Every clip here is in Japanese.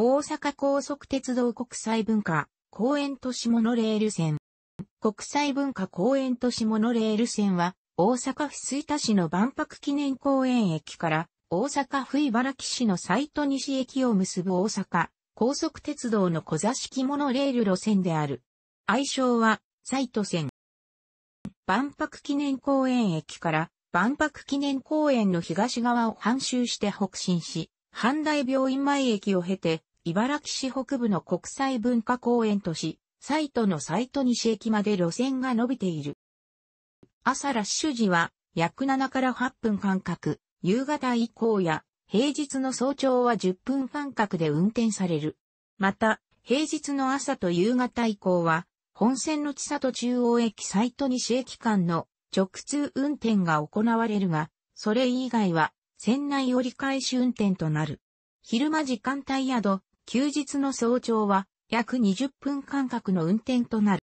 大阪高速鉄道国際文化公園都市モノレール線。国際文化公園都市モノレール線は、大阪府吹田市の万博記念公園駅から、大阪府茨城市のイト西駅を結ぶ大阪高速鉄道の小座敷モノレール路線である。愛称は、イト線。万博記念公園駅から、万博記念公園の東側を半周して北進し、阪大病院前駅を経て、茨城市北部の国際文化公園都市、サイトのサイト西駅まで路線が伸びている。朝ラッシュ時は約7から8分間隔、夕方以降や平日の早朝は10分間隔で運転される。また、平日の朝と夕方以降は、本線の千里中央駅サイト西駅間の直通運転が行われるが、それ以外は、船内折り返し運転となる。昼間時間帯宿、休日の早朝は約20分間隔の運転となる。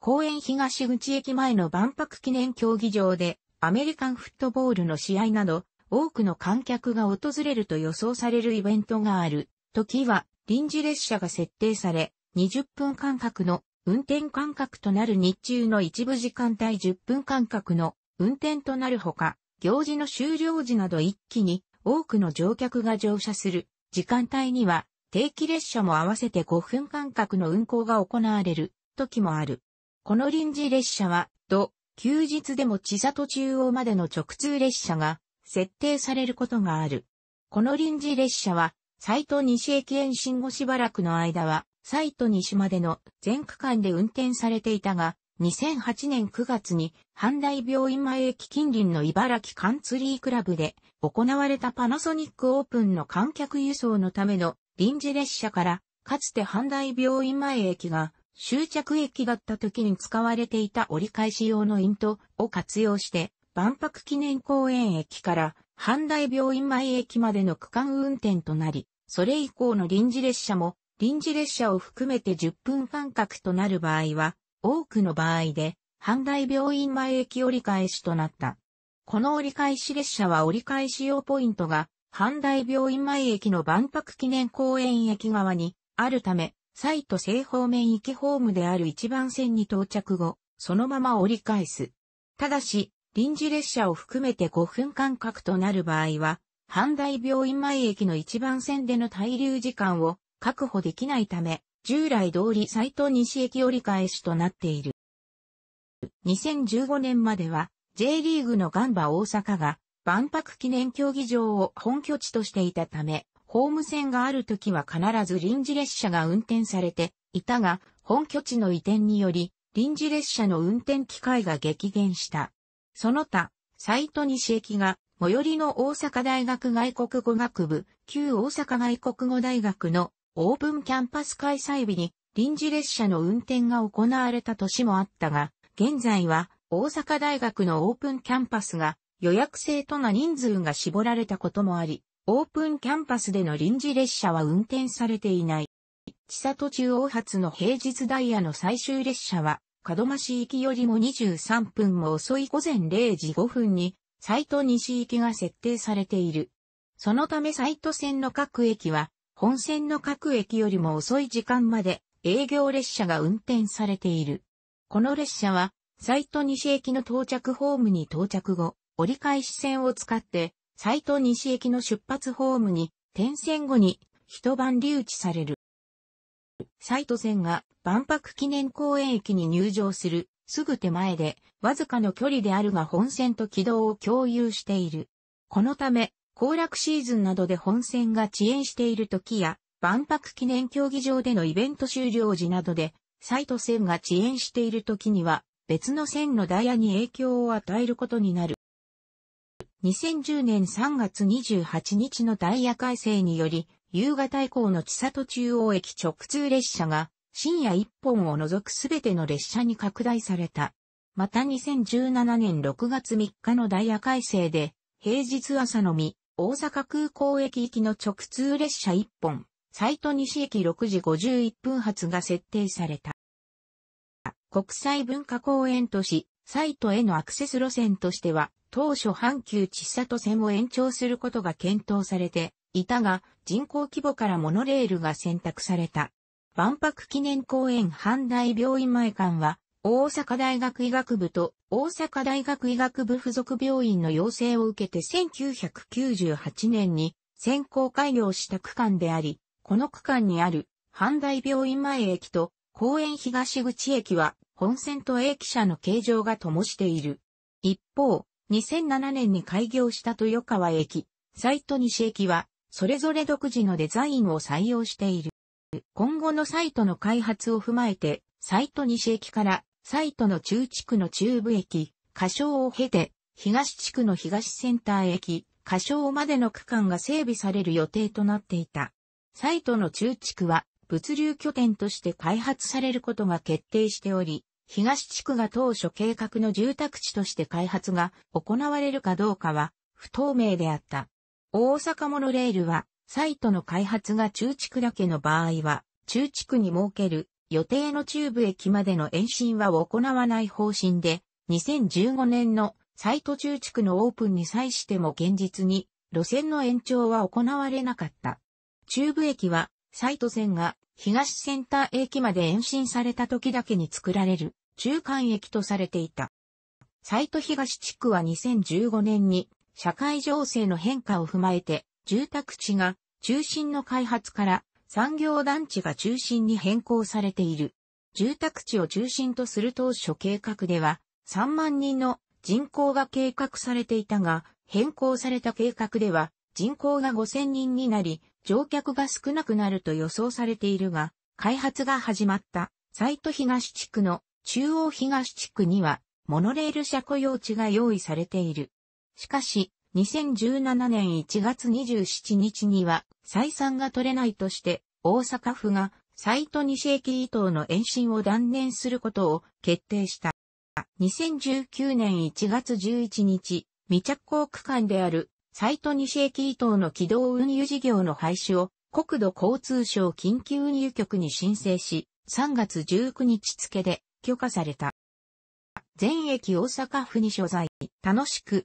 公園東口駅前の万博記念競技場でアメリカンフットボールの試合など多くの観客が訪れると予想されるイベントがある時は臨時列車が設定され20分間隔の運転間隔となる日中の一部時間帯10分間隔の運転となるほか行事の終了時など一気に多くの乗客が乗車する時間帯には定期列車も合わせて5分間隔の運行が行われる時もある。この臨時列車は、と、休日でも千里中央までの直通列車が設定されることがある。この臨時列車は、斎藤西駅延伸後しばらくの間は、サイト西までの全区間で運転されていたが、2008年9月に、阪大病院前駅近隣の茨城カンツリークラブで、行われたパナソニックオープンの観客輸送のための臨時列車から、かつて阪大病院前駅が終着駅だった時に使われていた折り返し用のイントを活用して、万博記念公園駅から阪大病院前駅までの区間運転となり、それ以降の臨時列車も臨時列車を含めて10分間隔となる場合は、多くの場合で、阪大病院前駅折り返しとなった。この折り返し列車は折り返し用ポイントが、阪大病院前駅の万博記念公園駅側にあるため、サイト西方面行きホームである一番線に到着後、そのまま折り返す。ただし、臨時列車を含めて5分間隔となる場合は、阪大病院前駅の一番線での滞留時間を確保できないため、従来通り斎藤西駅折り返しとなっている。2015年までは J リーグのガンバ大阪が万博記念競技場を本拠地としていたため、ホーム線がある時は必ず臨時列車が運転されていたが、本拠地の移転により、臨時列車の運転機会が激減した。その他、斎藤西駅が、最寄りの大阪大学外国語学部、旧大阪外国語大学のオープンキャンパス開催日に臨時列車の運転が行われた年もあったが、現在は大阪大学のオープンキャンパスが予約制とな人数が絞られたこともあり、オープンキャンパスでの臨時列車は運転されていない。千里中央発の平日ダイヤの最終列車は、門増行きよりも23分も遅い午前0時5分に、サイト西行きが設定されている。そのためサイト線の各駅は、本線の各駅よりも遅い時間まで営業列車が運転されている。この列車は、サイト西駅の到着ホームに到着後、折り返し線を使って、サイト西駅の出発ホームに、転線後に一晩留置される。サイト線が万博記念公園駅に入場する、すぐ手前で、わずかの距離であるが本線と軌道を共有している。このため、行楽シーズンなどで本戦が遅延している時や、万博記念競技場でのイベント終了時などで、サイト線が遅延している時には、別の線のダイヤに影響を与えることになる。2010年3月28日のダイヤ改正により、夕方以降の千里中央駅直通列車が、深夜1本を除くすべての列車に拡大された。また2017年6月3日のダイヤ改正で、平日朝のみ、大阪空港駅行きの直通列車1本、サイト西駅6時51分発が設定された。国際文化公園都市、サイトへのアクセス路線としては、当初阪急千里線を延長することが検討されていたが、人口規模からモノレールが選択された。万博記念公園阪大病院前館は、大阪大学医学部と大阪大学医学部附属病院の要請を受けて1998年に先行開業した区間であり、この区間にある阪大病院前駅と公園東口駅は本線と駅舎の形状が灯している。一方、2007年に開業した豊川駅、イト。西駅はそれぞれ独自のデザインを採用している。今後のサイトの開発を踏まえて、サイト西駅からサイトの中地区の中部駅、仮称を経て、東地区の東センター駅、仮称までの区間が整備される予定となっていた。サイトの中地区は物流拠点として開発されることが決定しており、東地区が当初計画の住宅地として開発が行われるかどうかは不透明であった。大阪モノレールはサイトの開発が中地区だけの場合は、中地区に設ける予定の中部駅までの延伸は行わない方針で、2015年の再途中地区のオープンに際しても現実に路線の延長は行われなかった。中部駅は、再都線が東センター駅まで延伸された時だけに作られる中間駅とされていた。再都東地区は2015年に社会情勢の変化を踏まえて住宅地が中心の開発から産業団地が中心に変更されている。住宅地を中心とする当初計画では3万人の人口が計画されていたが、変更された計画では人口が5000人になり、乗客が少なくなると予想されているが、開発が始まったサイト東地区の中央東地区にはモノレール車雇用地が用意されている。しかし、2017年1月27日には採算が取れないとして大阪府がサイト西駅伊東の延伸を断念することを決定した。2019年1月11日、未着工区間であるサイト西駅伊東の軌道運輸事業の廃止を国土交通省緊急運輸局に申請し、3月19日付で許可された。全駅大阪府に所在、楽しく、